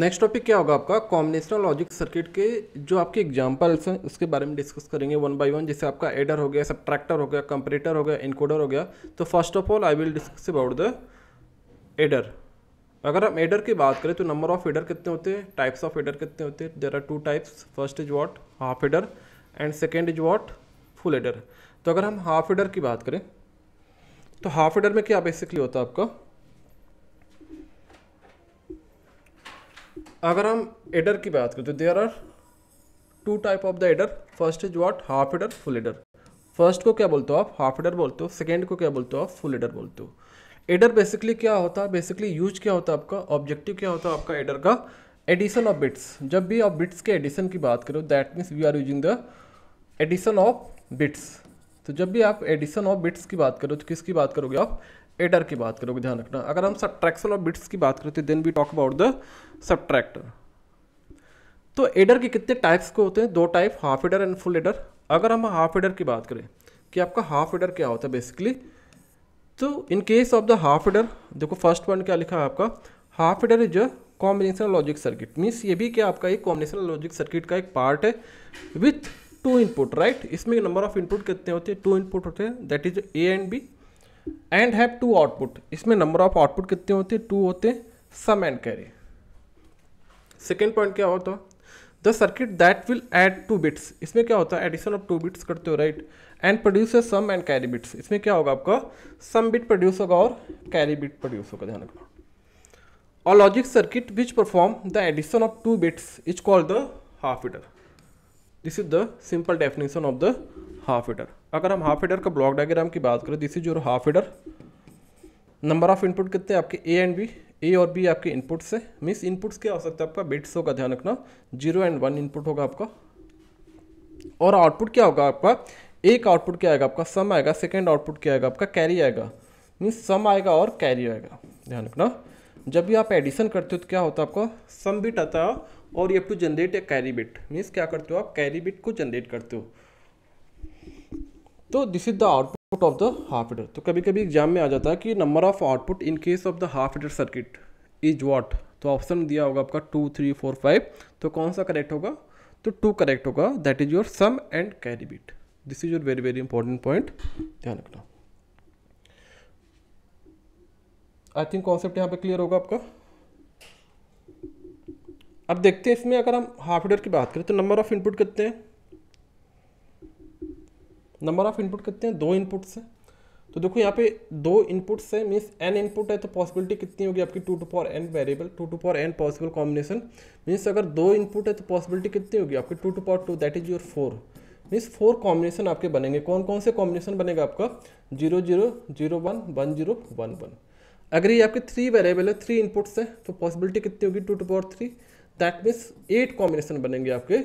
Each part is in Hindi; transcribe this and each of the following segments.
नेक्स्ट टॉपिक क्या होगा आपका कॉम्बिनेशनल लॉजिक सर्किट के जो आपके एग्जाम्पल्स हैं उसके बारे में डिस्कस करेंगे वन बाय वन जैसे आपका एडर हो गया सब्ट्रैक्टर हो गया कंपरेटर हो गया इनकोडर हो गया तो first of all I will discuss about the adder अगर हम एडर की बात करें तो नंबर ऑफ एडर कितने होते हैं टाइप्स ऑफ एडर कितने होते हैं there are two types first is what half adder and second is what full adder तो अगर हम हाफ एडर की बात करें तो हाफ एडर में क्या बेसिकली होता है आपका अगर हम एडर की बात करें तो there are two type of the adder first is what half adder full adder first को क्या बोलते हो आप हाफ एडर बोलते हो सेकेंड को क्या बोलते हो आप फुल एडर बोलते हो एडर बेसिकली क्या होता है बेसिकली यूज क्या होता है आपका ऑब्जेक्टिव क्या होता है आपका एडर का एडिशन ऑफ बिट्स जब भी आप बिट्स के एडिशन की बात करो that means we are using the addition of bits तो जब भी आप एडिशन ऑफ बिट्स की बात करो तो किसकी बात करोगे आप एडर की बात करोगे ध्यान रखना अगर हम सब्ट्रैक्शन और बिट्स की बात करते तो then we talk about the subtractor तो एडर के कितने टाइप्स के होते हैं दो type half adder and full adder अगर हम हाफ एडर की बात करें कि आपका हाफ एडर क्या होता है बेसिकली तो in case of the half adder देखो फर्स्ट पॉइंट क्या लिखा है आपका half adder is a combinational logic circuit means ये भी क्या आपका एक कॉम्बिनेशनल लॉजिक सर्किट का एक पार्ट है विथ टू इनपुट राइट इसमें नंबर ऑफ इनपुट कितने होते हैं टू इनपुट होते हैं that is A and B and have two output इसमें नंबर ऑफ आउटपुट कितने होते हैं टू होते sum and carry second point क्या होता the circuit that will add two bits इसमें क्या होता है एडिशन ऑफ टू बिट्स करते हो right and produce sum and carry bits इसमें क्या होगा आपका सम बिट प्रोड्यूस होगा और कैरी बिट प्रोड्यूस होगा ध्यान रखना और logic circuit which perform the addition of two bits is called the half adder this is the simple definition of the half adder अगर हम हाफ हीडर का ब्लॉक डायग्राम की बात करें this is your half adder number of input कितने आपके ए एंड बी ए और बी आपके इनपुट्स है मीन्स इनपुट्स क्या हो सकता है आपका बिट्स होगा ध्यान रखना जीरो एंड वन इनपुट होगा आपका और आउटपुट क्या होगा आपका एक आउटपुट क्या आएगा आपका सम आएगा सेकेंड आउटपुट क्या आएगा आपका कैरी आएगा मीन्स सम आएगा और कैरी आएगा ध्यान रखना जब भी आप एडिशन करते हो तो क्या होता है आपका सम बिट आता है और ये टू जनरेट या कैरी बिट मीन्स क्या करते हो आप कैरी बिट को जनरेट करते हो तो this is the output of the half adder तो कभी कभी एग्जाम में आ जाता है कि number of output in case of the half adder circuit is what तो ऑप्शन दिया होगा आपका टू थ्री फोर फाइव तो कौन सा करेक्ट होगा तो टू करेक्ट होगा that is your sum and carry bit this is your very very important point ध्यान रखना आई थिंक कॉन्सेप्ट यहाँ पे क्लियर होगा आपका अब देखते हैं इसमें अगर हम हाफ एडर की बात करें तो नंबर ऑफ इनपुट कितने हैं नंबर ऑफ इनपुट कितने हैं दो इनपुट्स हैं तो देखो यहाँ पे दो इनपुट्स हैं मीन्स एन इनपुट है तो पॉसिबिलिटी कितनी होगी आपकी two to power N variable two to power N possible combination means अगर दो इनपुट है तो पॉसिबिलिटी कितनी होगी आपकी two to power two that is your four means four combination आपके बनेंगे कौन कौन से कॉम्बिनेशन बनेगा आपका zero zero zero one one zero one one अगर ये आपके थ्री वेरिएबल है थ्री इनपुट्स हैं तो पॉसिबिलिटी कितनी होगी two to power three that means eight combination बनेंगे आपके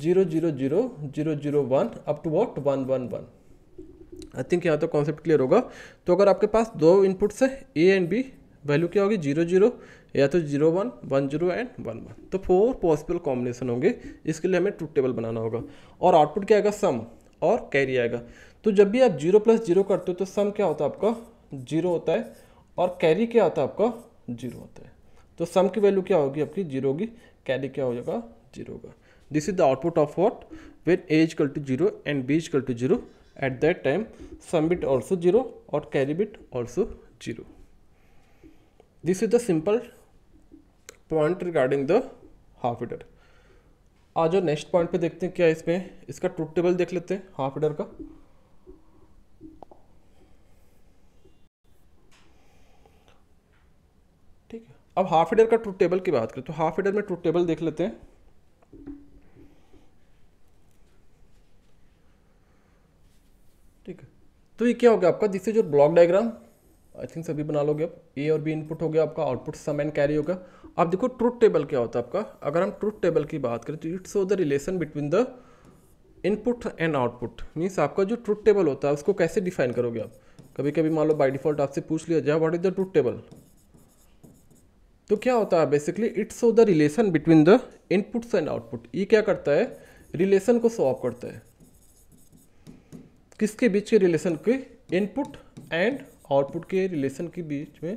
zero zero zero zero zero one up to what one one one I think यहाँ तो कॉन्सेप्ट क्लियर होगा तो अगर आपके पास दो इनपुट्स है ए एंड बी वैल्यू क्या होगी जीरो जीरो या तो zero one one zero and one one तो फोर पॉसिबल कॉम्बिनेशन होंगे इसके लिए हमें ट्रूथ टेबल बनाना होगा और आउटपुट क्या आएगा सम और कैरी आएगा तो जब भी आप जीरो प्लस जीरो करते हो तो सम क्या होता है आपका जीरो होता है और कैरी क्या होता है आपका जीरो होता है तो सम की वैल्यू क्या होगी आपकी जीरो होगी कैरी क्या हो जाएगा जीरो होगा this is the output of what when a is equal to 0 and b is equal to 0 at that time sum bit also 0 or carry bit also 0 this is the simple point regarding the half adder आज जो नेक्स्ट पॉइंट पे देखते हैं क्या इसमें इसका ट्रूथ टेबल देख लेते हैं हाफ ईडर का ठीक है अब हाफ एडर का ट्रूथ टेबल की बात करें तो हाफ एडर में ट्रूथ टेबल देख लेते हैं तो ये क्या हो गया आपका this is your block diagram I think सभी बना लोगे आप ए और बी इनपुट हो गया आपका आउटपुट सम एंड कैरी होगा अब देखो ट्रूथ टेबल क्या होता है आपका अगर हम ट्रूथ टेबल की बात करें तो it's the relation between the input and output means आपका जो ट्रूथ टेबल होता है उसको कैसे डिफाइन करोगे आप कभी कभी मान लो बाई डिफॉल्ट आपसे पूछ लिया जाए what is the truth table तो क्या होता है basically it's the relation between the inputs and output ये क्या करता है रिलेशन को सॉल्व करता है किसके बीच के रिलेशन के इनपुट एंड आउटपुट के रिलेशन के बीच में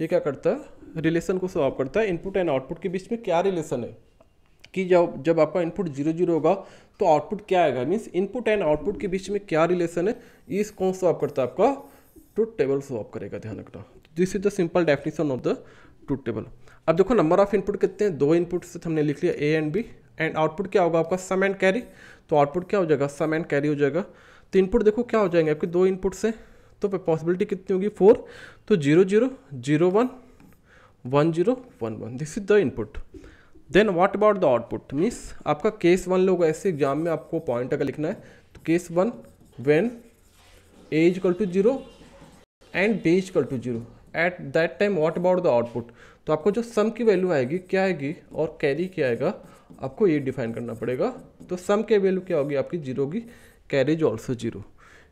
ये क्या करता है रिलेशन को सॉल्व करता है इनपुट एंड आउटपुट के बीच में क्या रिलेशन है कि जब जब आपका इनपुट जीरो जीरो होगा तो आउटपुट क्या आएगा मीन्स इनपुट एंड आउटपुट के बीच में क्या रिलेशन है इस कौन सॉल्व करता है आपका ट्रूथ टेबल सॉल्व करेगा ध्यान रखना this is the simple definition of the truth table अब देखो नंबर ऑफ इनपुट कितने हैं दो इनपुट से हमने लिख लिया A and B and output क्या होगा आपका सम एंड कैरी तो आउटपुट क्या हो जाएगा सम एंड कैरी हो जाएगा तो इनपुट देखो क्या हो जाएंगे आपके दो इनपुट से तो पॉसिबिलिटी कितनी होगी फोर तो zero zero zero one one zero one one this is the input then what about the output means आपका केस वन लोग ऐसे एग्जाम में आपको पॉइंट अगर लिखना है तो case one when A equal to zero and B equal to zero at that time what about the output तो आपको जो सम की वैल्यू आएगी क्या आएगी और कैरी क्या आएगा आपको ये डिफाइन करना पड़ेगा तो सम की वैल्यू क्या होगी आपकी जीरो होगी कैरी इज ऑल्सो जीरो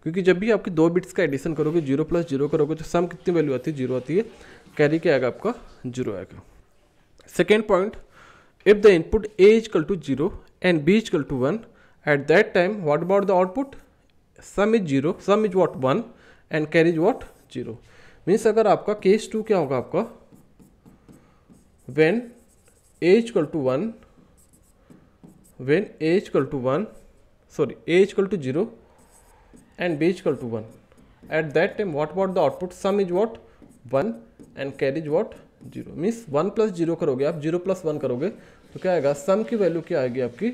क्योंकि जब भी आपकी दो बिट्स का एडिशन करोगे जीरो प्लस जीरो करोगे तो सम कितनी वैल्यू आती है जीरो आती है कैरी क्या आएगा आपका जीरो आएगा second point if the input A is equal to zero and B is equal to one at that time what about the output sum is zero sum is what one and carry is what zero means अगर आपका केस टू क्या होगा आपका when A is equal to one when A is equal to one sorry A is to zero and B b to one at that time what time the output sum is what one and 1 and carry is means one plus zero करोगे आप जीरो प्लस वन करोगे तो क्या आएगा सम की वैल्यू क्या आएगी आपकी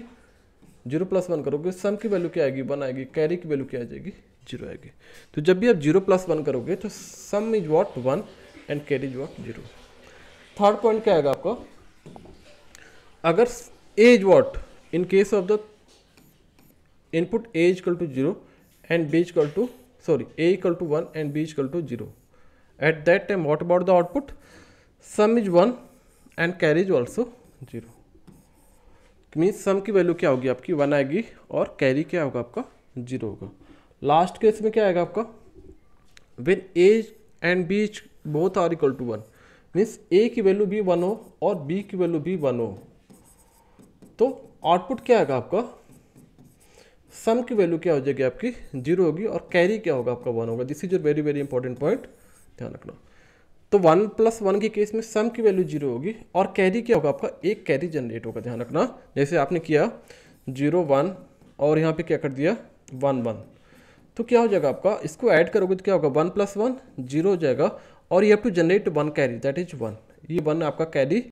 जीरो प्लस वन करोगे सम की वैल्यू क्या आएगी वन आएगी कैरी की वैल्यू क्या आ जाएगी जीरो आएगी तो जब भी आप जीरो प्लस वन करोगे तो sum is what one and carry is what zero third point क्या आएगा आपका अगर A is what in case of the input a is to zero and and b is equal to sorry a equal to 1 and b is equal to zero at that time what about the output sum is 1 and carry is also 0 means sum की वैल्यू क्या होगी आपकी वन आएगी और कैरी क्या होगा आपका जीरो होगा लास्ट केस में क्या आएगा आपका when A and B both are equal to one means A की वैल्यू भी वन हो और बी की वैल्यू भी वन हो तो आउटपुट क्या आएगा आपका सम की वैल्यू क्या हो जाएगी आपकी जीरो होगी और कैरी क्या होगा आपका वन होगा this is your very very important point ध्यान रखना तो वन प्लस वन के केस में सम की वैल्यू जीरो होगी और कैरी क्या होगा आपका एक कैरी जनरेट होगा ध्यान रखना जैसे आपने किया जीरो वन और यहाँ पे क्या कर दिया वन वन तो क्या हो जाएगा आपका इसको ऐड करोगे तो क्या होगा वन प्लस वन जीरो हो जाएगा और you have to generate one carry that is one ये वन आपका कैरी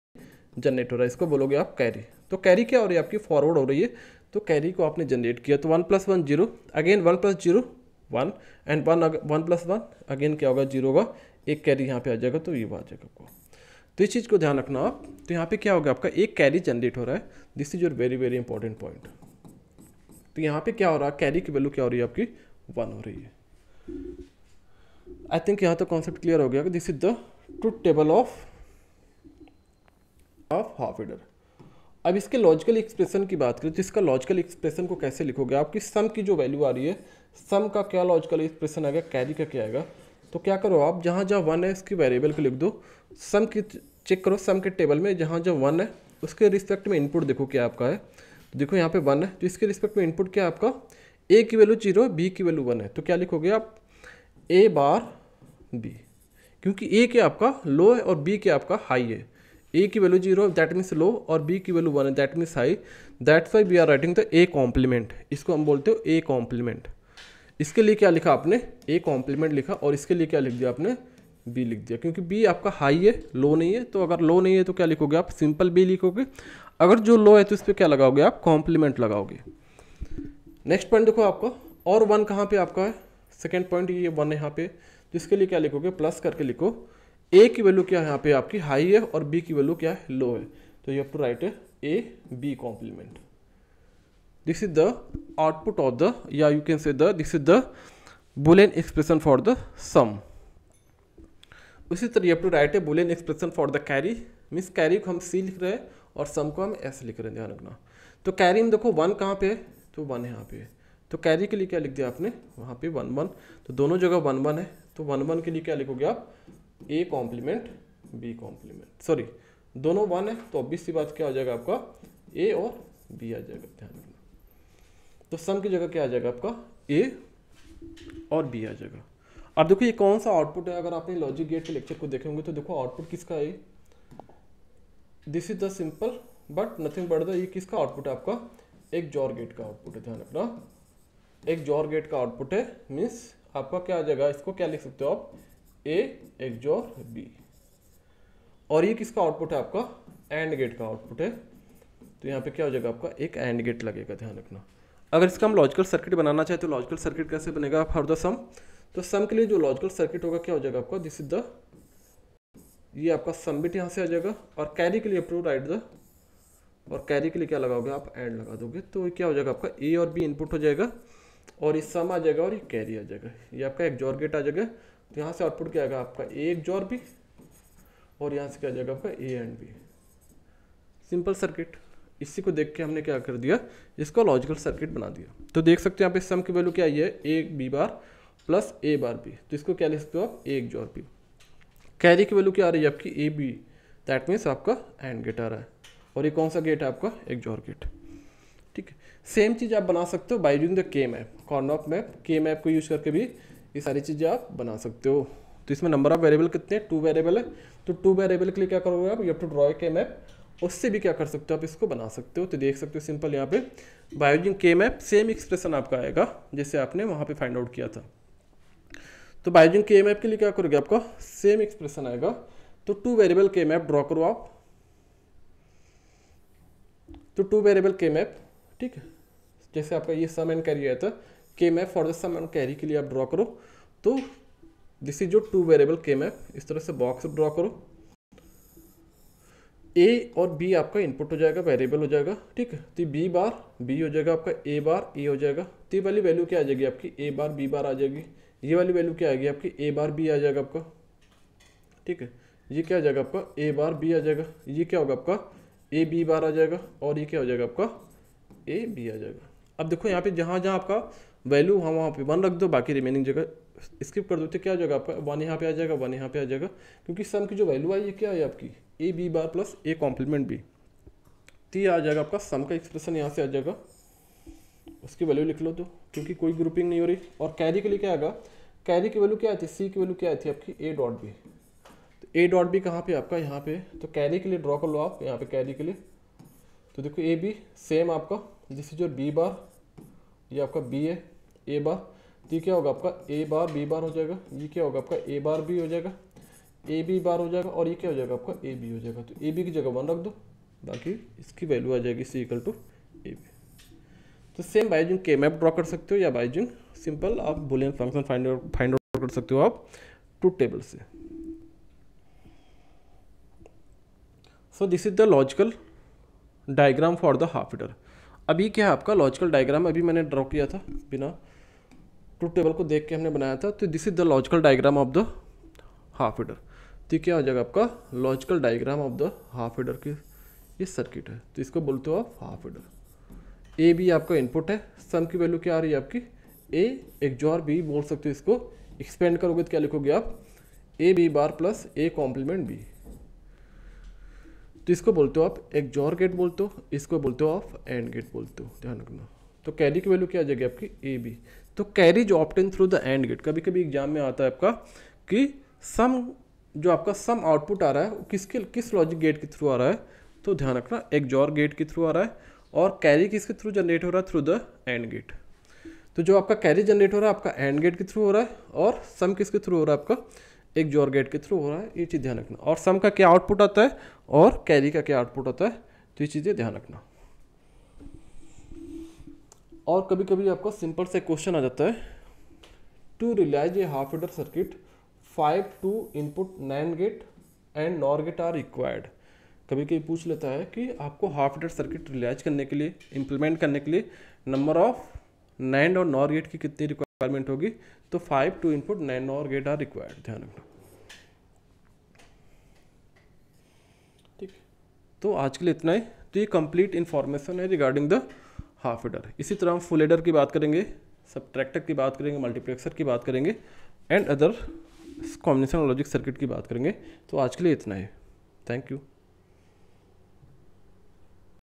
जनरेट हो रहा है इसको बोलोगे आप कैरी तो कैरी क्या हो रही है आपकी फॉरवर्ड हो रही है तो कैरी को आपने जनरेट किया तो one plus one zero again one plus zero one and one one plus one again क्या होगा जीरो होगा एक कैरी यहाँ पे आ जाएगा तो ये आ जाएगा आपको तो इस चीज़ को ध्यान रखना आप तो यहाँ पे क्या होगा आपका एक कैरी जनरेट हो रहा है this is your very very important point तो यहाँ पे क्या हो रहा है कैरी की वैल्यू क्या हो रही है आपकी वन हो रही है आई थिंक यहाँ तो कॉन्सेप्ट क्लियर हो गया this is the truth table of of half adder अब इसके लॉजिकल एक्सप्रेशन की बात करें तो इसका लॉजिकल एक्सप्रेशन को कैसे लिखोगे आपकी सम की जो वैल्यू आ रही है सम का क्या लॉजिकल एक्सप्रेशन आएगा कैरी का क्या आएगा तो क्या करो आप जहाँ जहाँ वन है इसकी वेरिएबल को लिख दो सम की चेक करो सम के टेबल में जहाँ जहाँ वन है उसके रिस्पेक्ट में इनपुट देखो क्या आपका है तो देखो यहाँ पे वन है तो इसके रिस्पेक्ट में इनपुट क्या आपका ए की वैल्यू जीरो बी की वैल्यू वन है तो क्या लिखोगे आप ए बार बी क्योंकि ए के आपका लो है और बी के आपका हाई है ए की value zero that means low और बी की वैल्यू वन है that means high that's why we are writing the A complement इसको हम बोलते हो ए कॉम्प्लीमेंट इसके लिए क्या लिखा आपने ए कॉम्प्लीमेंट लिखा और इसके लिए क्या लिख दिया आपने बी लिख दिया क्योंकि बी आपका हाई है लो नहीं है तो अगर लो नहीं है तो क्या लिखोगे आप सिंपल बी लिखोगे अगर जो लो है तो इस पर क्या लगाओगे आप कॉम्प्लीमेंट लगाओगे नेक्स्ट पॉइंट देखो आपको और वन कहाँ पे आपका है सेकेंड पॉइंट ये वन यहाँ पे जिसके तो लिए क्या लिखोगे प्लस करके लिखो ए की वैल्यू क्या है यहाँ पे आपकी हाई है और बी की वैल्यू क्या है लो है तो you have to write A B complement this is the output of the या you can say the this is the boolean expression for the sum उसी तरह you have to write a boolean expression for the carry means carry को हम सी लिख रहे हैं और सम को हम एस लिख रहे हैं ध्यान रखना तो कैरी में देखो वन कहाँ पे है तो वन यहाँ पे तो कैरी के लिए क्या लिख दिया आपने वहाँ पे वन वन तो दोनों जगह वन वन है तो वन वन के लिए क्या लिखोगे आप A complement B complement sorry दोनों वन है तो ऑब्वियस सी बात क्या हो जाएगा आपका ए और बी आ जाएगा ध्यान रखना तो सम की जगह क्या आ जाएगा आपका ए और बी आ जाएगा अब देखो ये कौन सा आउटपुट है अगर आपने लॉजिक गेट के लेक्चर को देखे होंगे तो देखो आउटपुट किसका है this is the simple but nothing but the ये किसका आउटपुट है आपका एक जॉर गेट का आउटपुट है ध्यान रखना एक जॉर गेट का आउटपुट है मीन्स आपका क्या आ जाएगा इसको क्या लिख सकते हो आप ए एक्स और बी और ये किसका आउटपुट है आपका एंड गेट का आउटपुट है तो यहाँ पे क्या हो जाएगा आपका एक एंड गेट लगेगा ध्यान रखना अगर इसका हम लॉजिकल सर्किट बनाना चाहें तो लॉजिकल सर्किट कैसे बनेगा फॉर द सम तो सम के लिए जो लॉजिकल सर्किट होगा क्या हो जाएगा आपका दिस इज द ये आपका सम बिट यहाँ से आ जाएगा और कैरी के लिए प्रू राइट द और कैरी के लिए क्या लगाओगे आप एंड लगा दोगे तो क्या हो जाएगा आपका ए और बी इनपुट हो जाएगा और ये सम आ जाएगा और ये कैरी आ जाएगा ये आपका एग्जॉर गेट आ जाएगा तो यहाँ से आउटपुट क्या आएगा आपका ए एक जॉर भी और यहाँ से क्या जाएगा आपका A and B simple circuit इसी को देख के हमने क्या कर दिया इसको लॉजिकल सर्किट बना दिया तो देख सकते हैं यहाँ पे सम की वैल्यू क्या आई है A B bar plus A bar B तो इसको क्या ले सकते हो आप ए एक जॉर बी कैरी की वैल्यू क्या आ रही है आपकी ए बी दैट मीन्स आपका एंड गेट आ रहा है और ये कौन सा गेट है आपका एक जॉर गेट ठीक है सेम चीज़ आप बना सकते हो by using the K map Karnaugh map K map को यूज़ करके भी ये सारी चीज़ें आप बना सकते हो तो इसमें नंबर ऑफ वेरेबल कितने टू वेरेबल है तो टू वेरेबल के लिए क्या करोगे आप you to draw K map उससे भी क्या कर सकते हो आप इसको बना सकते हो तो देख सकते हो सिंपल यहाँ पे बायोजिंग के मैप सेम एक्सप्रेशन आपका आएगा जैसे आपने वहाँ पे फाइंड आउट किया था तो बायोजिंग के मैप के लिए क्या करोगे आपका सेम एक्सप्रेशन आएगा तो two variable K map draw करो आप तो टू वेरेबल के मैप ठीक है जैसे आपका ये सम एंड कैरी आया था K map for the sum carry के लिए आप ड्रॉ करो तो this is your two variable K map इस तरह से बॉक्स ड्रॉ करो ए और बी आपका इनपुट हो जाएगा वेरिएबल हो जाएगा ठीक है तो बी बार बी हो जाएगा आपका ए बार ए हो जाएगा तो ये वाली वैल्यू क्या आ जाएगी आपकी ए बार बी बार आ जाएगी ये वाली वैल्यू क्या आएगी आपकी ए बार बी आ जाएगा आपका ठीक है ये क्या आ जाएगा आपका ए बार बी आ जाएगा ये क्या होगा आपका ए बी बार आ जाएगा और ये क्या हो जाएगा आपका ए बी आ जाएगा अब देखो यहाँ पे जहाँ जहाँ आपका वैल्यू हम वहाँ पे वन रख दो बाकी रिमेनिंग जगह स्किप कर दो तो क्या जगह आपका वन यहाँ पे आ जाएगा वन यहाँ पे आ जाएगा क्योंकि सम की जो वैल्यू आई ये क्या है आपकी A B bar plus A complement B तो ये आ जाएगा आपका सम का एक्सप्रेशन यहाँ से आ जाएगा उसकी वैल्यू लिख लो तो क्योंकि कोई ग्रुपिंग नहीं हो रही और कैरी के लिए क्या आएगा कैरी की वैल्यू क्या आई थी सी की वैल्यू क्या आई थी आपकी ए डॉट बी तो ए डॉट बी कहाँ पे आपका यहाँ पे तो कैरी के लिए ड्रॉ कर लो आप यहाँ पे कैरी के लिए तो देखो ए बी सेम आपका जिससे जो बी बार ये आपका बी है ए बार ये क्या होगा आपका ए बार बी बार हो जाएगा ये e क्या होगा आपका ए बार बी हो जाएगा ए बी बार हो जाएगा और ये e क्या हो जाएगा आपका ए बी हो जाएगा तो ए बी की जगह वन रख दो बाकी इसकी वैल्यू आ जाएगी C equal to A B तो same by using K map draw कर सकते हो या बाइजिंग सिंपल आप boolean function find find out कर सकते हो आप टू टेबल से so this is the logical diagram for the half adder अभी क्या है आपका लॉजिकल डायग्राम अभी मैंने ड्रॉ किया था बिना ट्रूथ टेबल को देख के हमने बनाया था तो this is the logical diagram of the half adder तो क्या हो जाएगा आपका logical diagram of the half adder की ये सर्किट है तो इसको बोलते हो आप हाफ हीडर ए बी आपका इनपुट है सम की वैल्यू क्या आ रही है आपकी ए एक जो बी बोल सकते हो इसको एक्सपेंड करोगे तो क्या लिखोगे आप A B bar plus A complement B तो इसको बोलते हो आप एक जोर गेट बोलते हो इसको बोलते हो आप एंड गेट बोलते हो ध्यान रखना तो कैरी की वैल्यू क्या आ जाएगी आपकी ए बी तो carry is obtained through the AND gate कभी कभी एग्जाम में आता है आपका कि सम जो आपका सम आउटपुट आ रहा है वो किसके किस लॉजिक गेट के थ्रू आ रहा है तो ध्यान रखना एक जॉर गेट के थ्रू आ रहा है और कैरी किसके थ्रू जनरेट हो रहा है थ्रू द एंड गेट तो जो आपका कैरी जनरेट हो रहा है आपका एंड गेट के थ्रू हो रहा है और सम किसके थ्रू हो रहा है आपका एक जोर गेट के थ्रू हो रहा है ये चीज़ ध्यान रखना और सम का क्या आउटपुट आता है और कैरी का क्या आउटपुट आता है तो ये चीज़ें ध्यान रखना और कभी कभी आपका सिंपल से क्वेश्चन आ जाता है to realize a half adder circuit five two input nine gate and NOR gate are required कभी कभी पूछ लेता है कि आपको हाफ एडर सर्किट रिलाइज करने के लिए इम्प्लीमेंट करने के लिए नंबर ऑफ नैंड और नॉर गेट की कितनी रिक्वायरमेंट होगी तो five two input NAND NOR gate are required ध्यान रखना ठीक तो आज के लिए इतना ही तो ये कंप्लीट इन्फॉर्मेशन है रिगार्डिंग द हाफ एडर इसी तरह हम फुल एडर की बात करेंगे सब की बात करेंगे मल्टीप्लेक्सर की बात करेंगे and other combination logic circuit की बात करेंगे तो आज के लिए इतना ही थैंक यू